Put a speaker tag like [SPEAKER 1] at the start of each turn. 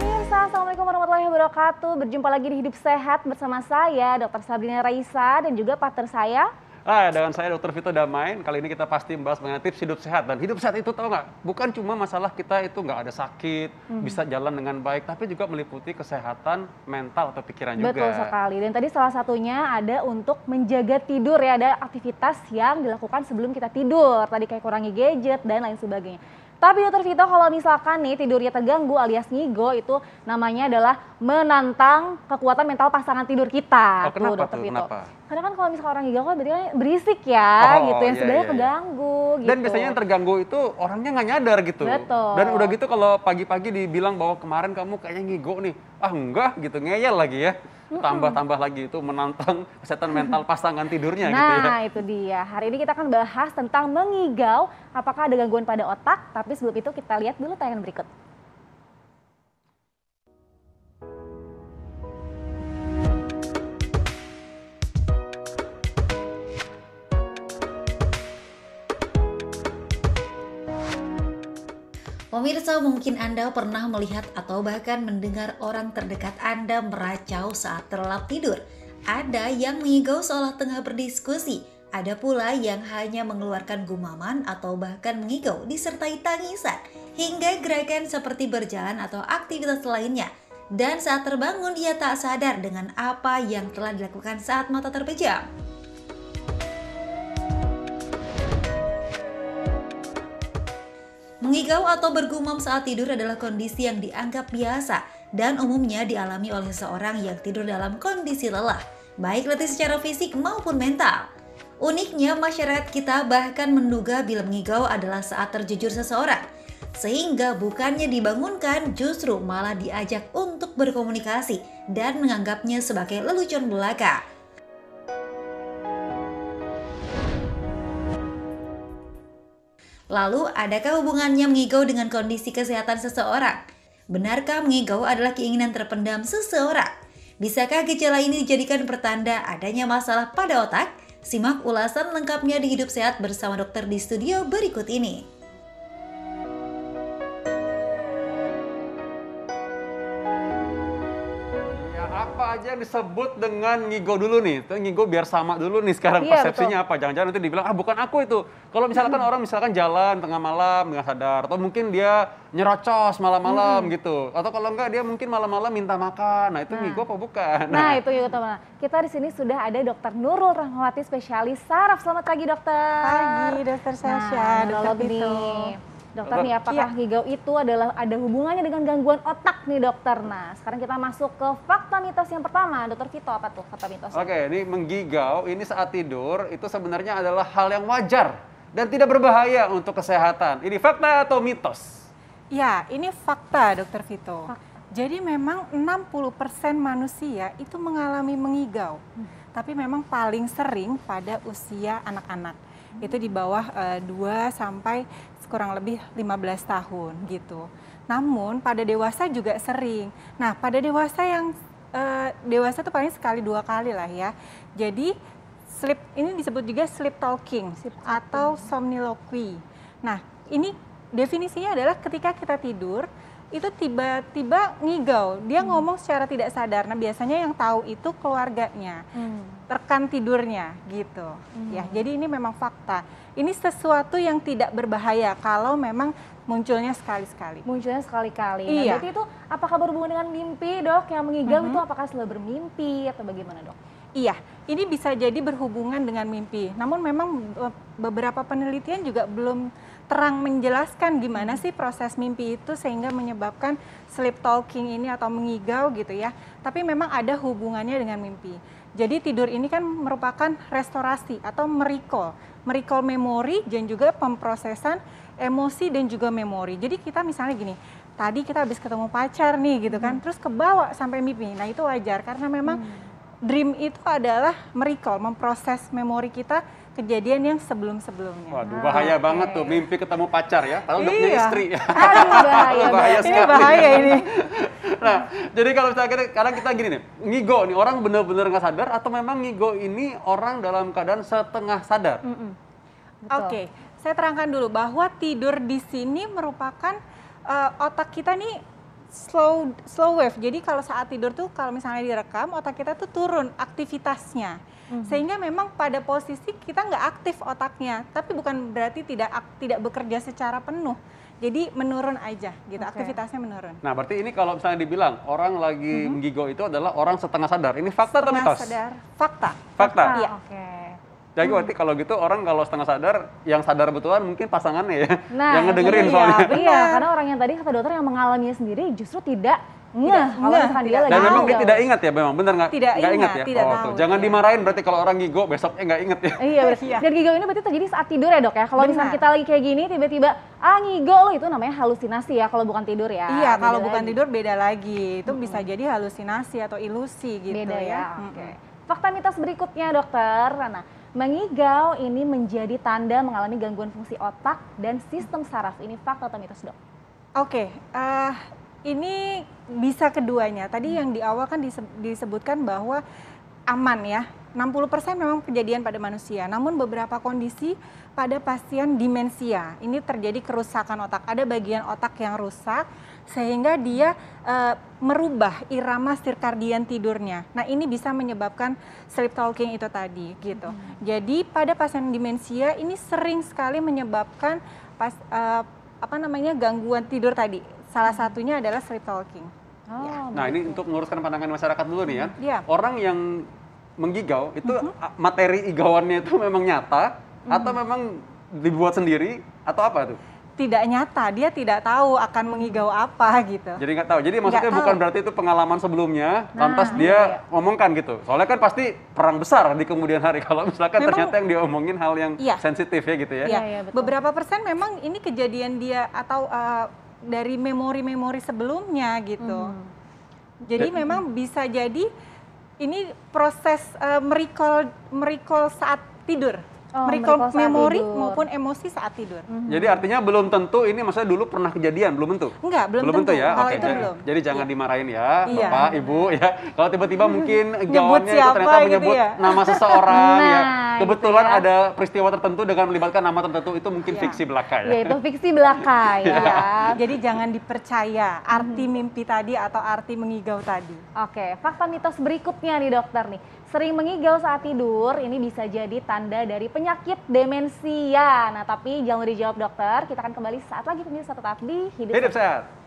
[SPEAKER 1] pemirsa, Assalamualaikum warahmatullahi wabarakatuh. Berjumpa lagi di Hidup Sehat bersama saya, Dr. Sabrina Raisa dan juga partner saya.
[SPEAKER 2] Ah, dengan saya Dr. Vito Damain. Kali ini kita pasti membahas mengenai tips hidup sehat. Dan hidup sehat itu tau nggak? Bukan cuma masalah kita itu nggak ada sakit, hmm. bisa jalan dengan baik, tapi juga meliputi kesehatan mental atau pikiran Betul juga. Betul sekali.
[SPEAKER 1] Dan tadi salah satunya ada untuk menjaga tidur ya, ada aktivitas yang dilakukan sebelum kita tidur. Tadi kayak kurangi gadget dan lain sebagainya. Tapi dokter Vito kalau misalkan nih tidurnya terganggu alias nigo itu namanya adalah menantang kekuatan mental pasangan tidur kita. Oh, kenapa tuh, tuh Vito. kenapa? Karena kan kalau misalnya orang gila kan berarti kan berisik ya oh, gitu yang iya, sebenarnya iya, iya, keganggu gitu. Dan biasanya yang
[SPEAKER 2] terganggu itu orangnya nggak nyadar gitu. Betul. Dan udah gitu kalau pagi-pagi dibilang bahwa kemarin kamu kayaknya ngigo nih. Ah enggak gitu ngeyel lagi ya. Tambah-tambah lagi itu menantang kesehatan mental pasangan tidurnya nah, gitu ya. Nah,
[SPEAKER 1] itu dia. Hari ini kita akan bahas tentang mengigau apakah ada gangguan pada otak, tapi sebelum itu kita lihat dulu tayangan berikut.
[SPEAKER 3] Pemirsa, mungkin Anda pernah melihat atau bahkan mendengar orang terdekat Anda meracau saat terlelap tidur. Ada yang mengigau seolah tengah berdiskusi, ada pula yang hanya mengeluarkan gumaman atau bahkan mengigau disertai tangisan, hingga gerakan seperti berjalan atau aktivitas lainnya. Dan saat terbangun ia tak sadar dengan apa yang telah dilakukan saat mata terpejam. Mengigau atau bergumam saat tidur adalah kondisi yang dianggap biasa dan umumnya dialami oleh seorang yang tidur dalam kondisi lelah, baik letih secara fisik maupun mental. Uniknya, masyarakat kita bahkan menduga bila mengigau adalah saat terjujur seseorang, sehingga bukannya dibangunkan, justru malah diajak untuk berkomunikasi dan menganggapnya sebagai lelucon belaka. Lalu, adakah hubungannya mengigau dengan kondisi kesehatan seseorang? Benarkah mengigau adalah keinginan terpendam seseorang? Bisakah gejala ini dijadikan pertanda adanya masalah pada otak? Simak ulasan lengkapnya di Hidup Sehat bersama dokter di studio berikut ini.
[SPEAKER 2] apa aja yang disebut dengan ngigo dulu nih? Itu ngigo biar sama dulu nih sekarang iya, persepsinya betul. apa? Jangan-jangan nanti dibilang ah bukan aku itu. Kalau misalkan hmm. orang misalkan jalan tengah malam nggak sadar atau mungkin dia nyerocos malam-malam hmm. gitu. Atau kalau enggak dia mungkin malam-malam minta makan. Nah, itu nah. ngigo apa bukan? Nah, nah itu
[SPEAKER 1] ngigo teman. Kita di sini sudah ada Dokter Nurul Rahmawati spesialis saraf. Selamat pagi, Dokter. Pagi, Dokter Sasha. Nah, dokter nih Dokter nih apakah ya. higau itu adalah ada hubungannya dengan gangguan otak nih dokter. Nah, sekarang kita masuk ke fakta mitos yang pertama. Dokter Vito apa tuh fakta mitos? Oke,
[SPEAKER 2] ini menggigau ini saat tidur itu sebenarnya adalah hal yang wajar dan tidak berbahaya untuk kesehatan. Ini fakta atau mitos?
[SPEAKER 4] Ya, ini fakta dokter Vito. Fakta. Jadi memang 60% manusia itu mengalami mengigau. Hmm. Tapi memang paling sering pada usia anak-anak itu di bawah uh, eh, 2 sampai kurang lebih 15 tahun gitu. Namun pada dewasa juga sering. Nah, pada dewasa yang uh, dewasa itu paling sekali dua kali lah ya. Jadi sleep ini disebut juga sleep talking sleep atau somniloquy. Nah, ini definisinya adalah ketika kita tidur itu tiba-tiba ngigau, dia hmm. ngomong secara tidak sadar. Nah, biasanya yang tahu itu keluarganya. Hmm rekan tidurnya gitu. Hmm. Ya, jadi ini memang fakta. Ini sesuatu yang tidak berbahaya kalau memang munculnya sekali-sekali. Munculnya sekali-kali. Nah, iya. Nah, berarti itu apakah berhubungan dengan mimpi, Dok? Yang mengigau hmm. itu apakah selalu bermimpi atau bagaimana, Dok? Iya, ini bisa jadi berhubungan dengan mimpi. Namun memang e, beberapa penelitian juga belum terang menjelaskan gimana hmm. sih proses mimpi itu sehingga menyebabkan sleep talking ini atau mengigau gitu ya. Tapi memang ada hubungannya dengan mimpi. Jadi tidur ini kan merupakan restorasi atau merecall, merecall memori dan juga pemprosesan emosi dan juga memori. Jadi kita misalnya gini, tadi kita habis ketemu pacar nih gitu kan, hmm. terus kebawa sampai mimpi. Nah itu wajar karena memang hmm dream itu adalah merecall, memproses memori kita kejadian yang sebelum-sebelumnya. Waduh, bahaya okay. Ah, banget
[SPEAKER 2] tuh mimpi ketemu pacar ya, padahal udah punya iya. istri. Aduh, bahaya, bahaya sekali. Ini bahaya ini. nah, jadi kalau misalnya kadang kita gini nih, ngigo nih orang bener-bener nggak sadar atau memang ngigo ini orang dalam keadaan setengah sadar?
[SPEAKER 4] Mm -mm. Oke, okay. saya terangkan dulu bahwa tidur di sini merupakan uh, otak kita nih slow slow wave. Jadi kalau saat tidur tuh kalau misalnya direkam otak kita tuh turun aktivitasnya. Mhm. Sehingga memang pada posisi kita nggak aktif otaknya, tapi bukan berarti tidak tidak bekerja secara penuh. Jadi menurun aja gitu, okay. aktivitasnya menurun.
[SPEAKER 2] Nah, berarti ini kalau misalnya dibilang orang lagi mm-hmm. menggigo itu adalah orang setengah sadar. Ini fakta atau mitos? Setengah sadar, fakta. Fakta. fakta. Iya. Okay. Jadi hmm. berarti kalau gitu orang kalau setengah sadar, yang sadar betulan mungkin pasangannya ya, nah, yang ngedengerin iya, soalnya. Iya, iya, karena
[SPEAKER 1] orang yang tadi kata dokter yang mengalaminya sendiri justru tidak nggak, kalau misalkan dia lagi Dan memang dia tidak
[SPEAKER 2] ingat ya memang, benar nggak? Tidak ingat, ingat ya? Tidak oh, tahu, Jangan iya. dimarahin berarti kalau orang gigo besoknya eh, nggak ingat ya?
[SPEAKER 1] Iya, ya. Dan gigo ini berarti terjadi saat tidur ya dok ya? Kalau misalnya kita lagi kayak gini tiba-tiba, ah ngigo loh itu namanya halusinasi ya kalau bukan tidur ya? Iya, kalau lagi. bukan tidur
[SPEAKER 4] beda lagi. Itu hmm. bisa jadi halusinasi atau ilusi gitu beda ya. ya. Oke. Okay.
[SPEAKER 1] Fakta mitos berikutnya dokter, Rana Mengigau ini menjadi tanda mengalami gangguan fungsi otak
[SPEAKER 4] dan sistem saraf. Ini fakta atau mitos dok? Oke, okay, uh, eh, ini bisa keduanya. Tadi yang di awal kan disebutkan bahwa aman ya 60% memang kejadian pada manusia, namun beberapa kondisi pada pasien demensia. Ini terjadi kerusakan otak. Ada bagian otak yang rusak sehingga dia e, merubah irama sirkadian tidurnya. Nah, ini bisa menyebabkan sleep talking itu tadi gitu. Hmm. Jadi pada pasien demensia ini sering sekali menyebabkan pas e, apa namanya gangguan tidur tadi. Salah hmm. satunya adalah sleep talking.
[SPEAKER 2] Oh, ya. Nah, ini untuk menguruskan pandangan masyarakat dulu nih ya. ya. Orang yang menggigau itu mm -hmm. materi igawannya itu memang nyata mm. atau memang dibuat sendiri atau apa tuh?
[SPEAKER 4] Tidak nyata, dia tidak tahu akan mengigau apa gitu.
[SPEAKER 2] Jadi nggak tahu. Jadi maksudnya gak bukan berarti itu pengalaman sebelumnya, nah, lantas iya, dia iya, ngomongkan gitu. Soalnya kan pasti perang besar di kemudian hari kalau misalkan memang, ternyata yang diomongin hal yang iya. sensitif ya gitu ya. Iya,
[SPEAKER 4] iya, iya Beberapa persen memang ini kejadian dia atau uh, dari memori-memori sebelumnya gitu. Hmm. Jadi, jadi ya. memang bisa jadi ini proses uh, merikol merikol saat tidur. Oh, merecall memori maupun emosi saat tidur. Mm-hmm.
[SPEAKER 2] Jadi artinya belum tentu ini maksudnya dulu pernah kejadian, belum tentu.
[SPEAKER 4] Enggak, belum, belum tentu. tentu ya. Kalau okay. itu jadi, belum.
[SPEAKER 2] Jadi jangan iya. dimarahin ya, iya. Bapak, Ibu ya. Kalau tiba-tiba mungkin gaunnya itu ternyata gitu menyebut ya? nama seseorang ya. nah. ya kebetulan gitu ya. ada peristiwa tertentu dengan melibatkan nama tertentu itu mungkin ya. fiksi belaka ya. Ya itu fiksi belaka ya. ya.
[SPEAKER 4] Jadi jangan dipercaya arti hmm. mimpi tadi atau arti mengigau tadi. Oke, fakta mitos berikutnya nih dokter nih. Sering mengigau
[SPEAKER 1] saat tidur ini bisa jadi tanda dari penyakit demensia. Nah, tapi jangan dijawab
[SPEAKER 3] dokter, kita akan kembali saat lagi pemirsa tetap di Hidup, Hidup
[SPEAKER 2] Sehat.